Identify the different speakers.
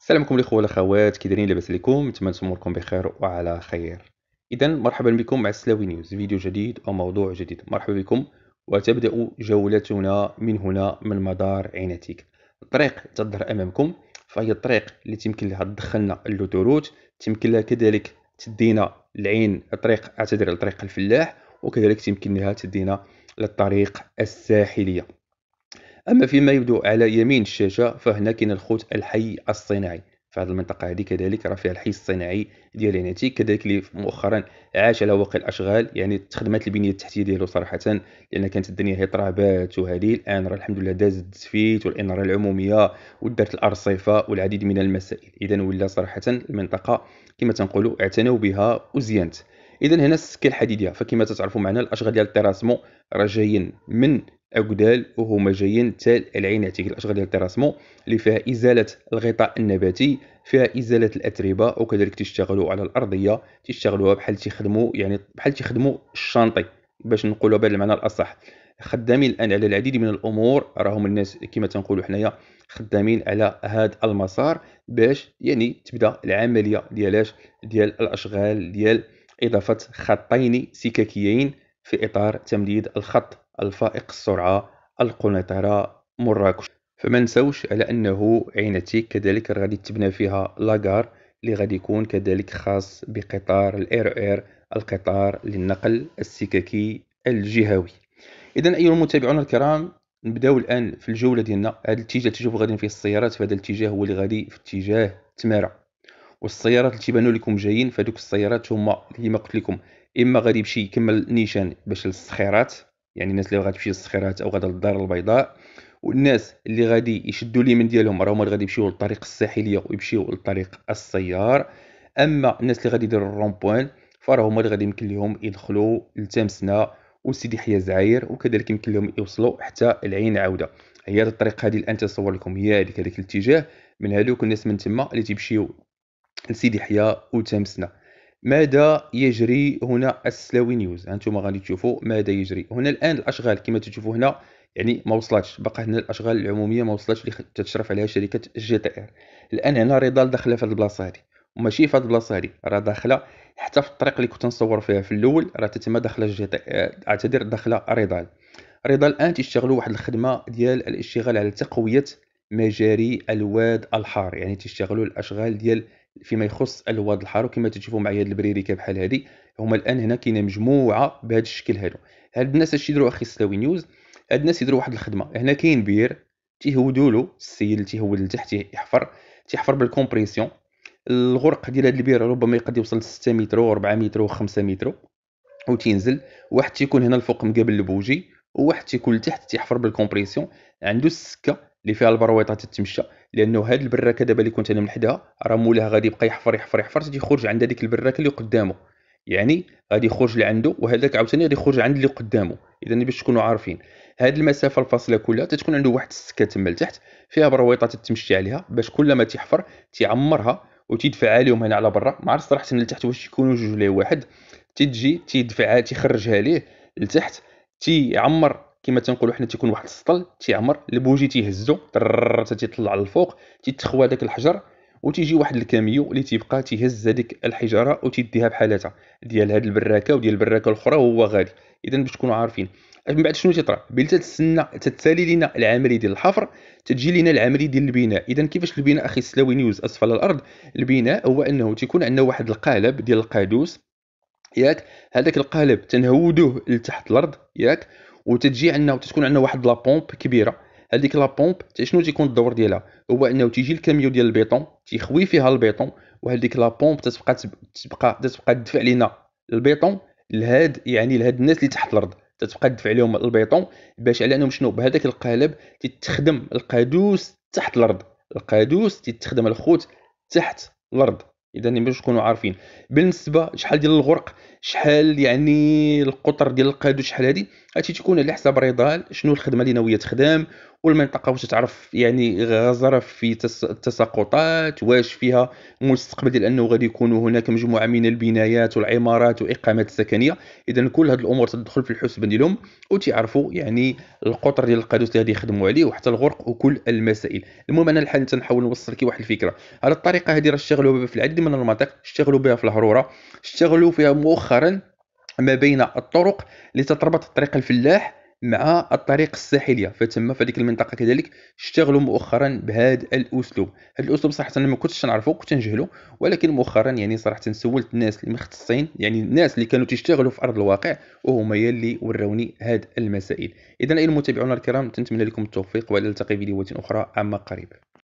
Speaker 1: السلام عليكم الاخوه والاخوات كي دايرين لاباس عليكم نتمنى اموركم بخير وعلى خير اذا مرحبا بكم مع السلاوي نيوز فيديو جديد وموضوع جديد مرحبا بكم وتبدا جولتنا من هنا من مدار عينتك الطريق تظهر امامكم فهي الطريق اللي تمكن لها تدخلنا اللوتوروت تمكن لها كذلك تدينا العين الطريق اعتذر الطريق الفلاح وكذلك تمكن لها تدينا للطريق الساحليه أما فيما يبدو على يمين الشاشة فهنا كاين الخوت الحي الصناعي في هذه المنطقة هذه كذلك راه فيها الحي الصناعي ديال يناتيك كذلك اللي مؤخرا عاش على واقع الأشغال يعني تخدمات البنية التحتية ديالو صراحة لأن كانت الدنيا هي طرابات وهذه الآن راه الحمد لله داز التسفيت والإنارة العمومية ودارت الأرصفة والعديد من المسائل إذا ولا صراحة المنطقة كما تنقولوا اعتنوا بها وزينت اذا هنا السكه الحديديه فكما تتعرفوا معنا الاشغال ديال التراسمو راه جايين من عقدال وهما جايين تال العيناتيك الاشغال ديال التراسمو اللي فيها ازاله الغطاء النباتي فيها ازاله الاتربه وكذلك تشتغلوا على الارضيه تشتغلوها بحال تخدموا يعني بحال تخدموا الشانطي باش نقولوا بهذا المعنى الاصح خدامين الان على العديد من الامور راهم الناس كما تنقولوا حنايا خدامين على هذا المسار باش يعني تبدا العمليه ديالاش ديال الاشغال ديال اضافه خطين سككيين في إطار تمديد الخط الفائق السرعة القنيطرة مراكش فما نساوش على أنه عينتي كذلك غادي تبنى فيها لاغار اللي غادي يكون كذلك خاص بقطار اير القطار للنقل السككي الجهوي اذا ايها المتابعون الكرام نبداو الان في الجوله ديالنا هذا الاتجاه تشوفوا غاديين فيه السيارات فهذا الاتجاه هو اللي غادي في اتجاه تماره والسيارات اللي تيبانو لكم جايين فهذوك السيارات هما كيما قلت لكم اما غادي يمشي يكمل نيشان باش للصخيرات يعني الناس اللي تمشي للصخيرات او غادا للدار البيضاء والناس اللي غادي يشدوا اليمين ديالهم راهما غادي يمشيو للطريق الساحليه ويمشيو للطريق السيار اما الناس اللي غادي يديروا الرومبوان فراهما اللي غادي يمكن لهم يدخلوا لتامسنا وسيدي حيا زعير وكذلك يمكن لهم يوصلوا حتى العين عوده هي الطريق هذه الان تصور لكم هي هذيك هذيك الاتجاه من هذوك الناس من تما اللي تيمشيو لسيدي حيا وتامسنا ماذا يجري هنا السلاوي نيوز هانتوما غادي تشوفوا ماذا يجري هنا الان الاشغال كما تشوفوا هنا يعني ما وصلتش باقا هنا الاشغال العموميه ما وصلتش اللي تتشرف عليها شركه جي تي ار الان هنا رضال داخله في هذه البلاصه هذه وماشي في هذه البلاصه هذه راه داخله حتى في الطريق اللي كنت نصور فيها في الاول راه تتم داخله جي تي ار اعتذر داخله رضال رضال الان تيشتغلوا واحد الخدمه ديال الاشتغال على تقويه مجاري الواد الحار يعني تيشتغلوا الاشغال ديال فيما يخص الواد الحار وكما تشوفوا معايا هاد البريريكه بحال هادي هما الان هنا كاينه مجموعه بهذا الشكل هادو هاد الناس اش يديروا اخي ستاوي نيوز هاد الناس يديروا واحد الخدمه هنا كاين بير تيهودوا له السيد اللي تيهود لتحت يحفر تيحفر بالكومبريسيون الغرق ديال هاد البير ربما يقد يوصل 6 متر و 4 متر و 5 متر وتينزل واحد تيكون هنا الفوق مقابل البوجي وواحد تيكون لتحت تيحفر بالكومبريسيون عنده السكه اللي فيها البرويطه تتمشى لانه هاد البراكه دابا اللي كنت انا من حدها راه مولاه غادي يبقى يحفر يحفر يحفر تجي يخرج عند هذيك البراكه اللي قدامه يعني غادي يخرج لعنده وهذاك عاوتاني غادي يخرج عند اللي قدامه اذا باش تكونوا عارفين هاد المسافه الفاصله كلها تتكون عنده واحد السكه تما لتحت فيها برويطه تتمشي عليها باش كل ما تحفر تعمرها وتدفع عليهم هنا على برا ما عرفت صراحه لتحت واش يكونوا جوج ولا واحد تتجي تيدفعها تيخرجها ليه لتحت تيعمر كما تنقولوا حنا تيكون واحد السطل تيعمر البوجي تيهزو تيطلع للفوق تيتخوى داك الحجر وتيجي واحد الكاميو اللي تيبقى تيهز هذيك الحجاره وتيديها بحالاتها ديال هاد البراكه وديال البراكه الاخرى وهو غادي اذا باش تكونوا عارفين من بعد شنو تيطرا بلي تتسنى تتسالي لينا العمليه ديال الحفر تجي لينا العمليه ديال البناء اذا كيفاش البناء اخي السلاوي نيوز اسفل الارض البناء هو انه تيكون عندنا واحد القالب ديال القادوس ياك هذاك القالب تنهودوه لتحت الارض ياك وتتجي عندنا وتكون عندنا واحد لا بومب كبيره هذيك لا بومب شنو تيكون الدور ديالها هو انه تيجي الكاميو ديال البيطون تيخوي فيها البيطون وهذيك لا بومب تتبقى تبقى تتبقى تدفع لينا البيطون لهاد يعني لهاد الناس اللي تحت الارض تتبقى تدفع لهم البيطون باش على انهم شنو بهذاك القالب تتخدم القادوس تحت الارض القادوس تتخدم الخوت تحت الارض اذا باش تكونوا عارفين بالنسبه شحال ديال الغرق شحال يعني القطر ديال القادو شحال هادي هادشي تيكون على حساب رضال شنو الخدمه اللي ناويه تخدم والمنطقه واش تعرف يعني غزره في التساقطات واش فيها مستقبل ديال انه غادي يكونوا هناك مجموعه من البنايات والعمارات واقامات السكنيه اذا كل هاد الامور تدخل في الحسبان ديالهم وتيعرفوا يعني القطر ديال القادوس اللي غادي يخدموا عليه وحتى الغرق وكل المسائل المهم انا الحال تنحاول نوصل لك واحد الفكره على الطريقه هذه راه اشتغلوا في العدد تحدي من المناطق اشتغلوا بها في الحروره اشتغلوا فيها مؤخرا ما بين الطرق لتتربط الطريق الفلاح مع الطريق الساحليه فتما في هذيك المنطقه كذلك اشتغلوا مؤخرا بهذا الاسلوب هذا الاسلوب صراحه انا ما كنتش نعرفه كنت نجهله ولكن مؤخرا يعني صراحه سولت الناس المختصين يعني الناس اللي كانوا تشتغلوا في ارض الواقع وهما اللي وراوني هاد المسائل اذا اي المتابعون الكرام تنتمنى لكم التوفيق والى في فيديوهات اخرى عما قريب